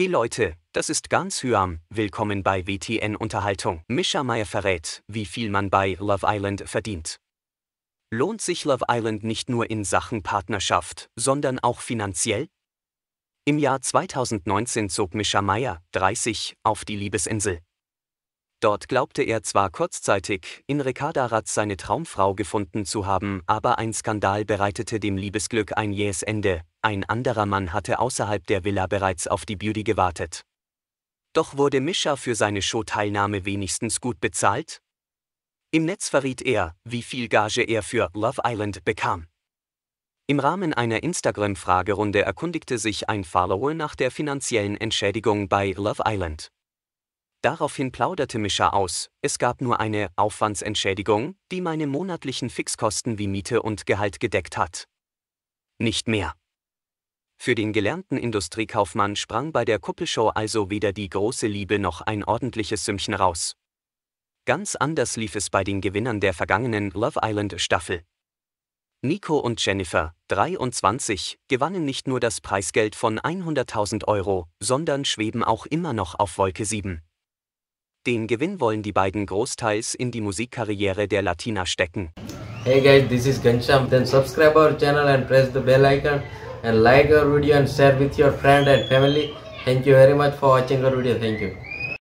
Hey Leute, das ist ganz Hyam, willkommen bei WTN Unterhaltung. Misha Meyer verrät, wie viel man bei Love Island verdient. Lohnt sich Love Island nicht nur in Sachen Partnerschaft, sondern auch finanziell? Im Jahr 2019 zog Misha Meyer, 30, auf die Liebesinsel. Dort glaubte er zwar kurzzeitig, in Rekadaraz seine Traumfrau gefunden zu haben, aber ein Skandal bereitete dem Liebesglück ein jähes Ende, ein anderer Mann hatte außerhalb der Villa bereits auf die Beauty gewartet. Doch wurde Mischa für seine Showteilnahme wenigstens gut bezahlt? Im Netz verriet er, wie viel Gage er für Love Island bekam. Im Rahmen einer Instagram-Fragerunde erkundigte sich ein Follower nach der finanziellen Entschädigung bei Love Island. Daraufhin plauderte Mischa aus, es gab nur eine Aufwandsentschädigung, die meine monatlichen Fixkosten wie Miete und Gehalt gedeckt hat. Nicht mehr. Für den gelernten Industriekaufmann sprang bei der Kuppelshow also weder die große Liebe noch ein ordentliches Sümmchen raus. Ganz anders lief es bei den Gewinnern der vergangenen Love Island Staffel. Nico und Jennifer, 23, gewannen nicht nur das Preisgeld von 100.000 Euro, sondern schweben auch immer noch auf Wolke 7. Den Gewinn wollen die beiden großteils in die Musikkarriere der Latina stecken. Hey guys, this is Gansham. Then subscribe our channel and press the bell icon and like our video and share with your friend and family. Thank you very much for watching our video. Thank you.